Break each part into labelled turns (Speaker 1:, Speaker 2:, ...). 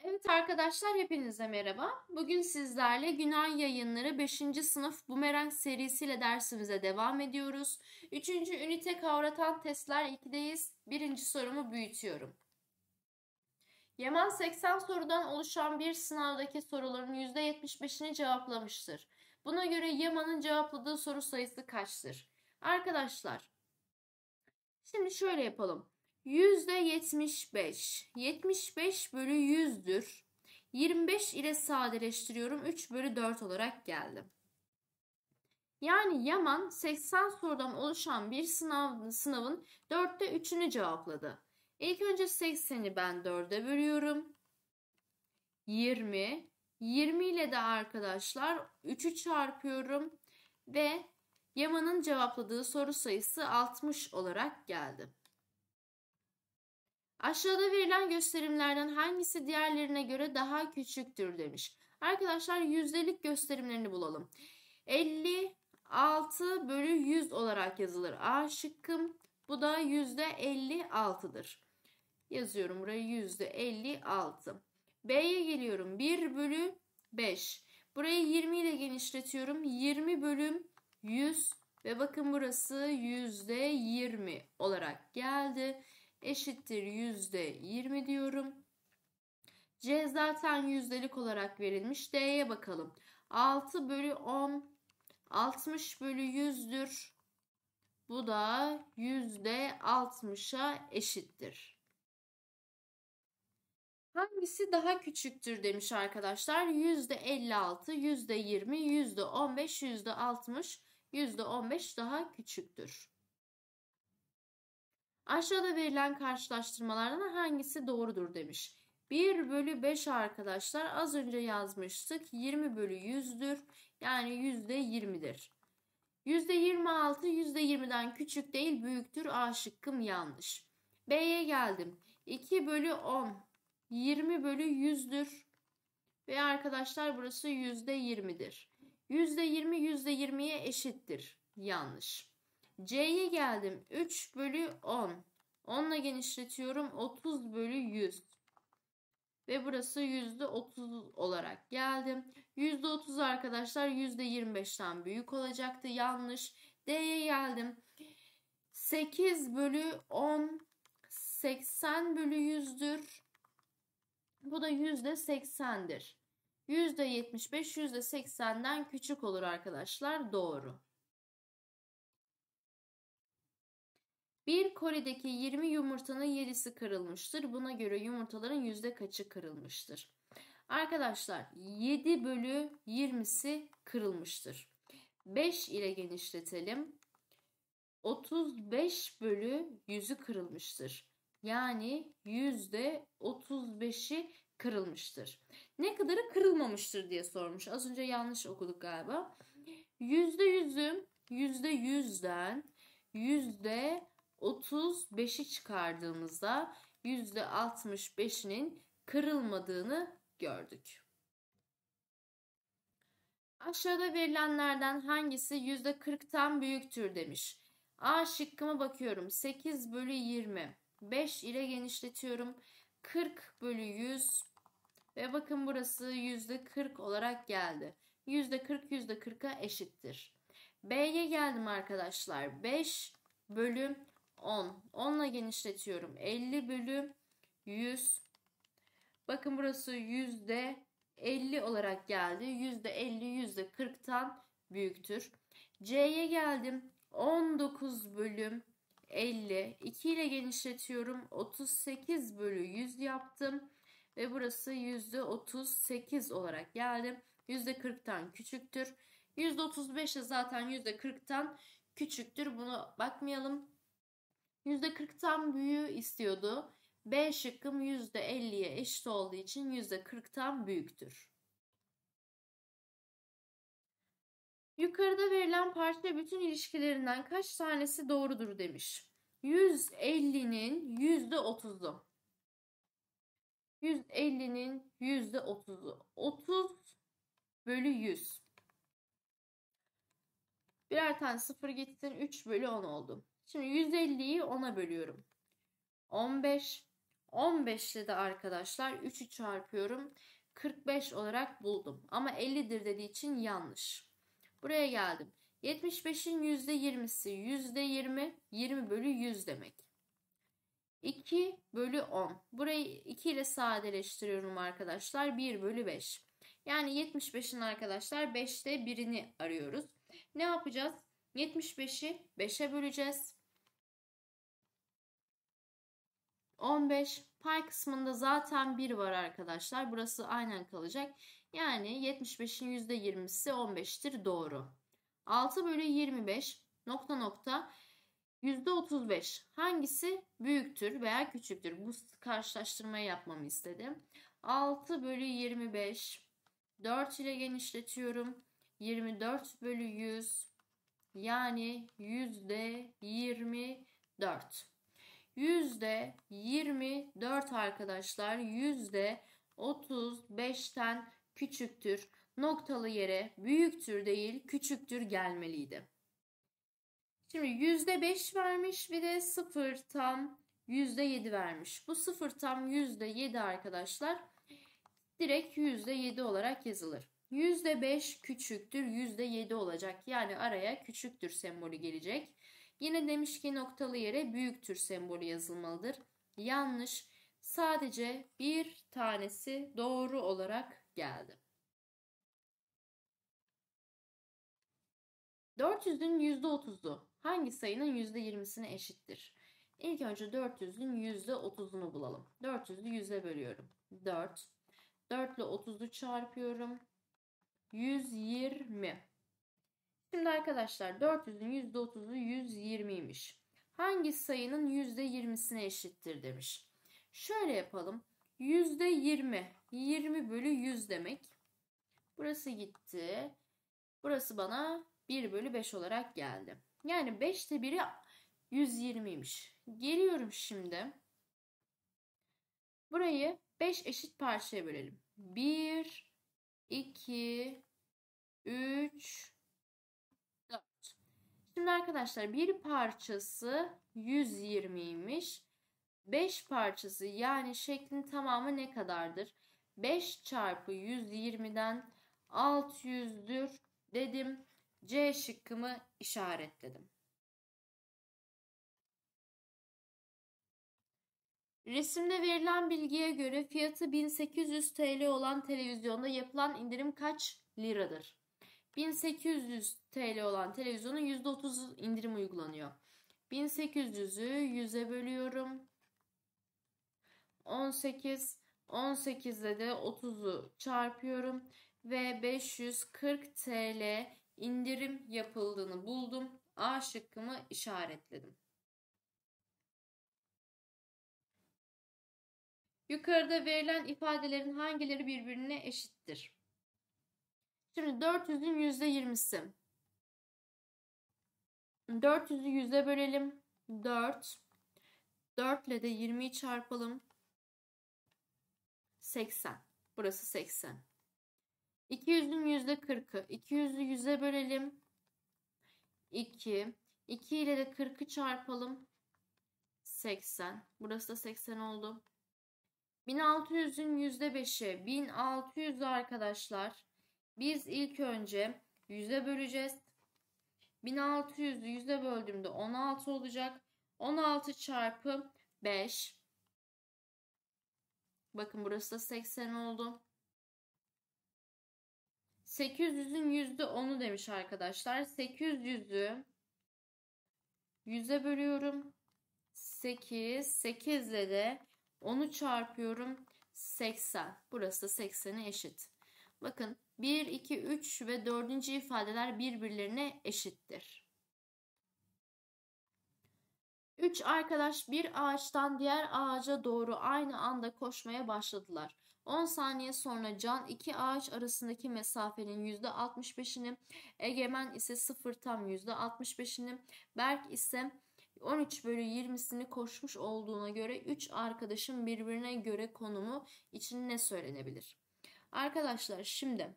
Speaker 1: Evet arkadaşlar hepinize merhaba. Bugün sizlerle Günay Yayınları 5. sınıf Bumerang serisiyle dersimize devam ediyoruz. 3. ünite kavratan testler 2'deyiz. 1. sorumu büyütüyorum. Yaman 80 sorudan oluşan bir sınavdaki soruların %75'ini cevaplamıştır. Buna göre Yaman'ın cevapladığı soru sayısı kaçtır? Arkadaşlar Şimdi şöyle yapalım. Yüzde 75. 75 bölü 100'dür. 25 ile sadeleştiriyorum. 3 bölü 4 olarak geldi. Yani Yaman 80 sorudan oluşan bir sınav, sınavın 4'te 3'ünü cevapladı. İlk önce 80'i ben 4'e bölüyorum. 20. 20 ile de arkadaşlar 3'ü çarpıyorum ve Yaman'ın cevapladığı soru sayısı 60 olarak geldi. Aşağıda verilen gösterimlerden hangisi diğerlerine göre daha küçüktür demiş. Arkadaşlar yüzdelik gösterimlerini bulalım. 56 bölü 100 olarak yazılır. A şıkkım bu da yüzde %56'dır. Yazıyorum buraya yüzde %56. B'ye geliyorum 1 bölü 5. Burayı 20 ile genişletiyorum. 20 bölüm 100 ve bakın burası %20 olarak geldi. Eşittir %20 diyorum. C zaten yüzdelik olarak verilmiş. D'ye bakalım. 6 bölü 10 60 bölü 100'dür. Bu da %60'a eşittir. Hangisi daha küçüktür demiş arkadaşlar. %56, %20, %15, %60. %15 daha küçüktür. Aşağıda verilen karşılaştırmalardan hangisi doğrudur demiş. 1 bölü 5 arkadaşlar az önce yazmıştık 20 bölü 100'dür yani %20'dir. %26 %20'den küçük değil büyüktür A şıkkım yanlış. B'ye geldim 2 bölü 10 20 bölü 100'dür ve arkadaşlar burası %20'dir. %20 %20'ye eşittir. Yanlış. C'ye geldim. 3 bölü 10. 10 ile genişletiyorum. 30 bölü 100. Ve burası %30 olarak geldim. %30 arkadaşlar %25'ten büyük olacaktı. Yanlış. D'ye geldim. 8 bölü 10 80 bölü 100'dür. Bu da %80'dir. %75, %80'den küçük olur arkadaşlar. Doğru. Bir kolideki 20 yumurtanın 7'si kırılmıştır. Buna göre yumurtaların yüzde kaçı kırılmıştır? Arkadaşlar 7 bölü 20'si kırılmıştır. 5 ile genişletelim. 35 bölü 100'ü kırılmıştır. Yani yüzde %35'i kırılmıştır. Ne kadarı kırılmamıştır diye sormuş. Az önce yanlış okuduk galiba. Yüzde yüzün yüzde yüzden yüzde otuz beşi çıkardığımızda yüzde altmış beşinin kırılmadığını gördük. Aşağıda verilenlerden hangisi yüzde kırktan büyüktür demiş. A şıkkıma bakıyorum. 8 bölü 20. 5 ile genişletiyorum. 40 bölü 100 ve bakın burası %40 olarak geldi. %40 %40'a eşittir. B'ye geldim arkadaşlar. 5 bölü 10. 10 ile genişletiyorum. 50 bölü 100. Bakın burası %50 olarak geldi. %50 %40'tan büyüktür. C'ye geldim. 19 bölüm 50. 2 ile genişletiyorum. 38 bölü 100 yaptım. Ve burası %38 olarak geldim. %40'tan küçüktür. %35 de zaten %40'tan küçüktür. Bunu bakmayalım. %40'tan büyüğü istiyordu. B şıkkım %50'ye eşit olduğu için %40'tan büyüktür. Yukarıda verilen parça bütün ilişkilerinden kaç tanesi doğrudur demiş. 150'nin %30'u. 150'nin %30'u. 30 bölü 100. Birer tane sıfır gittin 3 bölü 10 oldu. Şimdi 150'yi 10'a bölüyorum. 15. 15 ile de arkadaşlar 3'ü çarpıyorum. 45 olarak buldum. Ama 50'dir dediği için yanlış. Buraya geldim. 75'in %20'si %20 20 bölü 100 demek. 2 bölü 10. Burayı 2 ile sadeleştiriyorum arkadaşlar. 1 bölü 5. Yani 75'in arkadaşlar 5'te birini arıyoruz. Ne yapacağız? 75'i 5'e böleceğiz. 15. Pay kısmında zaten 1 var arkadaşlar. Burası aynen kalacak. Yani 75'in %20'si 15'tir doğru. 6 bölü 25 nokta nokta %35 hangisi büyüktür veya küçüktür? Bu karşılaştırmayı yapmamı istedim. 6 bölü 25 4 ile genişletiyorum. 24 bölü 100 yani %24. %24 arkadaşlar %35'ten küçüktür, noktalı yere büyüktür değil küçüktür gelmeliydi. Şimdi yüzde beş vermiş bir de sıfır tam yüzde yedi vermiş. Bu sıfır tam yüzde yedi arkadaşlar direkt yüzde yedi olarak yazılır. Yüzde beş küçüktür yüzde yedi olacak. Yani araya küçüktür sembolü gelecek. Yine demiş ki noktalı yere büyüktür sembolü yazılmalıdır. Yanlış. Sadece bir tanesi doğru olarak geldi. 400'ün %30'u hangi sayının %20'sine eşittir? İlk önce 400'ün %30'unu bulalım. 400'ü 100'e bölüyorum. 4. 4 ile 30'u çarpıyorum. 120. Şimdi arkadaşlar 400'ün %30'u 120'ymiş. Hangi sayının %20'sine eşittir demiş. Şöyle yapalım. %20 20 bölü 100 demek. Burası gitti. Burası bana 1 bölü 5 olarak geldi. Yani 5'te 1'i 120'ymiş. Geliyorum şimdi. Burayı 5 eşit parçaya bölelim. 1, 2, 3, 4. Şimdi arkadaşlar bir parçası 120'ymiş. 5 parçası yani şeklin tamamı ne kadardır? 5 çarpı 120'den 600'dür dedim. C şıkkımı işaretledim. Resimde verilen bilgiye göre fiyatı 1800 TL olan televizyonda yapılan indirim kaç liradır? 1800 TL olan televizyonun %30 indirim uygulanıyor. 1800'ü 100'e bölüyorum. 18 18 ile de 30'u çarpıyorum ve 540 TL indirim yapıldığını buldum. A şıkkımı işaretledim. Yukarıda verilen ifadelerin hangileri birbirine eşittir? Şimdi 400'ün %20'si. 400'ü yüzde bölelim. 4. 4 ile de 20'yi çarpalım. 80. Burası 80. 200'ün %40'ı. 200'ü 100'e bölelim. 2. 2 ile de 40'ı çarpalım. 80. Burası da 80 oldu. 1600'ün %5'i. 1600 arkadaşlar. Biz ilk önce yüze böleceğiz. 1600'ü yüzde böldüğümde 16 olacak. 16 çarpı 5. Bakın burası da 80 oldu. 800'ün %10'u demiş arkadaşlar. 800'ü 100'e bölüyorum. 8, 8 ile de 10'u çarpıyorum. 80. Burası da 80'e eşit. Bakın 1, 2, 3 ve 4. ifadeler birbirlerine eşittir. Üç arkadaş bir ağaçtan diğer ağaca doğru aynı anda koşmaya başladılar. 10 saniye sonra Can iki ağaç arasındaki mesafenin %65'ini, Egemen ise 0 tam %65'ini, Berk ise 13 bölü 20'sini koşmuş olduğuna göre 3 arkadaşın birbirine göre konumu için ne söylenebilir? Arkadaşlar şimdi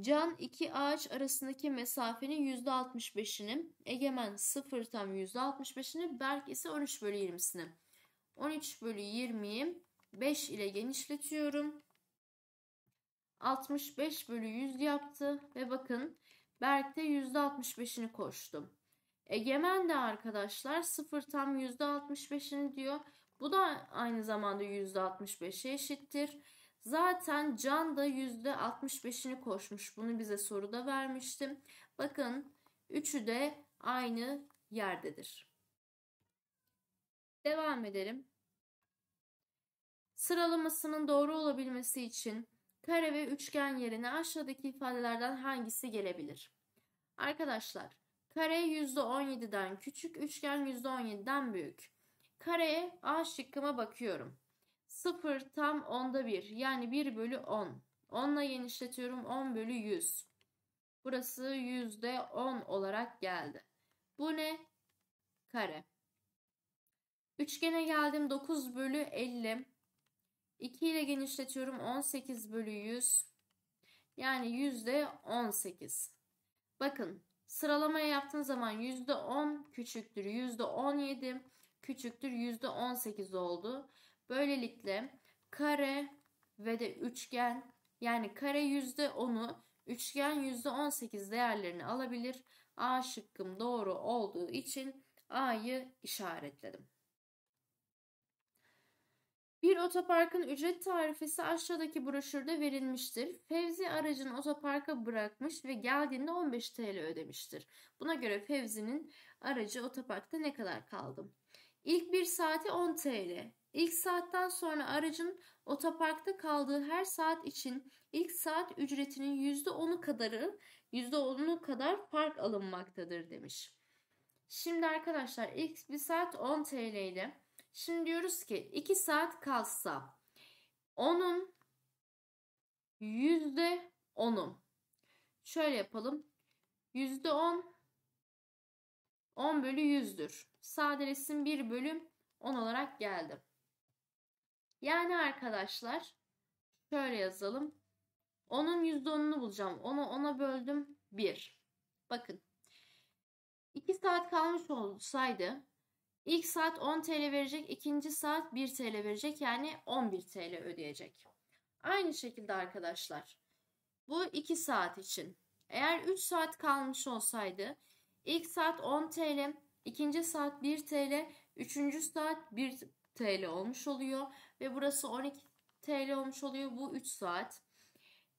Speaker 1: Can iki ağaç arasındaki mesafenin %65'ini, Egemen 0 tam %65'ini, Berk ise 13 bölü 20'sini. 13 bölü 20'yi 5 ile genişletiyorum. 65 bölü 100 yaptı ve bakın Berk de %65'ini koştu. Egemen de arkadaşlar 0 tam %65'ini diyor. Bu da aynı zamanda %65'e eşittir. Zaten can da %65'ini koşmuş. Bunu bize soruda vermiştim. Bakın üçü de aynı yerdedir. Devam edelim. Sıralamasının doğru olabilmesi için kare ve üçgen yerine aşağıdaki ifadelerden hangisi gelebilir? Arkadaşlar kare %17'den küçük, üçgen %17'den büyük. Kareye A şıkkıma bakıyorum. 0 tam onda 1 yani 1 bölü 10. 10 ile genişletiyorum 10 bölü 100. Burası %10 olarak geldi. Bu ne? Kare. Üçgene geldim 9 bölü 50. 2 ile genişletiyorum 18 bölü 100. Yani %18. Bakın sıralamaya yaptığın zaman %10 küçüktür %17 küçüktür %18 oldu. Böylelikle kare ve de üçgen yani kare yüzde %10'u üçgen yüzde %18 değerlerini alabilir. A şıkkım doğru olduğu için A'yı işaretledim. Bir otoparkın ücret tarifesi aşağıdaki broşürde verilmiştir. Fevzi aracını otoparka bırakmış ve geldiğinde 15 TL ödemiştir. Buna göre Fevzi'nin aracı otoparkta ne kadar kaldı? İlk bir saati 10 TL, İlk saatten sonra aracın otoparkta kaldığı her saat için ilk saat ücretinin %10'u kadarı %10'u kadar park alınmaktadır demiş. Şimdi arkadaşlar ilk bir saat 10 TL ile şimdi diyoruz ki 2 saat kalsa onun %10'u şöyle yapalım %10 10 bölü 100'dür. Sadeleşsin 1 bölüm 10 olarak geldi. Yani arkadaşlar şöyle yazalım. Onun %10'unu bulacağım. Onu ona böldüm 1. Bakın 2 saat kalmış olsaydı ilk saat 10 TL verecek, ikinci saat 1 TL verecek yani 11 TL ödeyecek. Aynı şekilde arkadaşlar bu 2 saat için. Eğer 3 saat kalmış olsaydı ilk saat 10 TL, ikinci saat 1 TL, üçüncü saat 1 TL olmuş oluyor. Ve burası 12 TL olmuş oluyor. Bu 3 saat.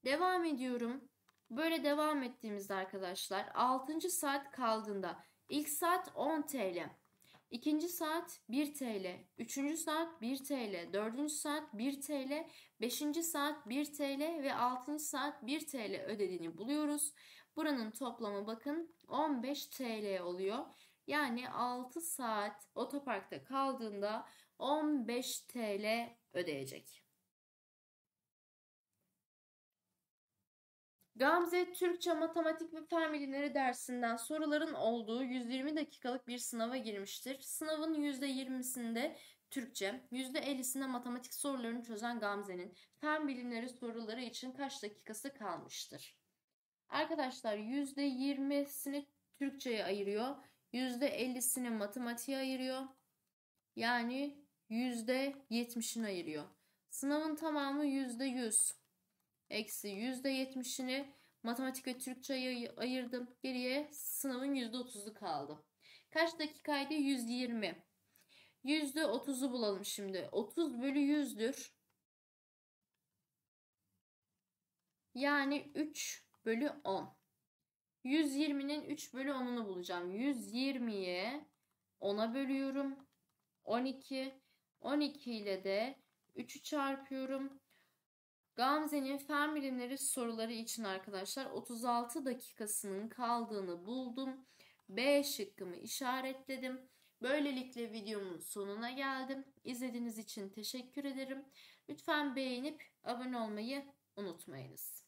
Speaker 1: Devam ediyorum. Böyle devam ettiğimizde arkadaşlar 6. saat kaldığında ilk saat 10 TL. ikinci saat 1 TL, üçüncü saat 1 TL, dördüncü saat 1 TL, beşinci saat 1 TL ve altıncı saat 1 TL ödediğini buluyoruz. Buranın toplamı bakın 15 TL oluyor. Yani 6 saat otoparkta kaldığında 15 TL ödeyecek. Gamze Türkçe, matematik ve fen bilimleri dersinden soruların olduğu 120 dakikalık bir sınava girmiştir. Sınavın %20'sinde Türkçe, %50'sinde matematik sorularını çözen Gamze'nin fen bilimleri soruları için kaç dakikası kalmıştır? Arkadaşlar %20'sini Türkçe'ye ayırıyor, %50'sini matematiğe ayırıyor. Yani %70'ini ayırıyor. Sınavın tamamı %100. Eksi %70'ini matematik ve Türkçe'ye ayırdım. Geriye sınavın %30'u kaldı. Kaç dakikaydı? 120. %30'u bulalım şimdi. 30 bölü 100'dür. Yani 3 bölü 10. 120'nin 3 bölü 10'unu bulacağım. 120'ye 10'a bölüyorum. 12. 12 ile de 3'ü çarpıyorum. Gamze'nin fen bilimleri soruları için arkadaşlar 36 dakikasının kaldığını buldum. B şıkkımı işaretledim. Böylelikle videomun sonuna geldim. İzlediğiniz için teşekkür ederim. Lütfen beğenip abone olmayı unutmayınız.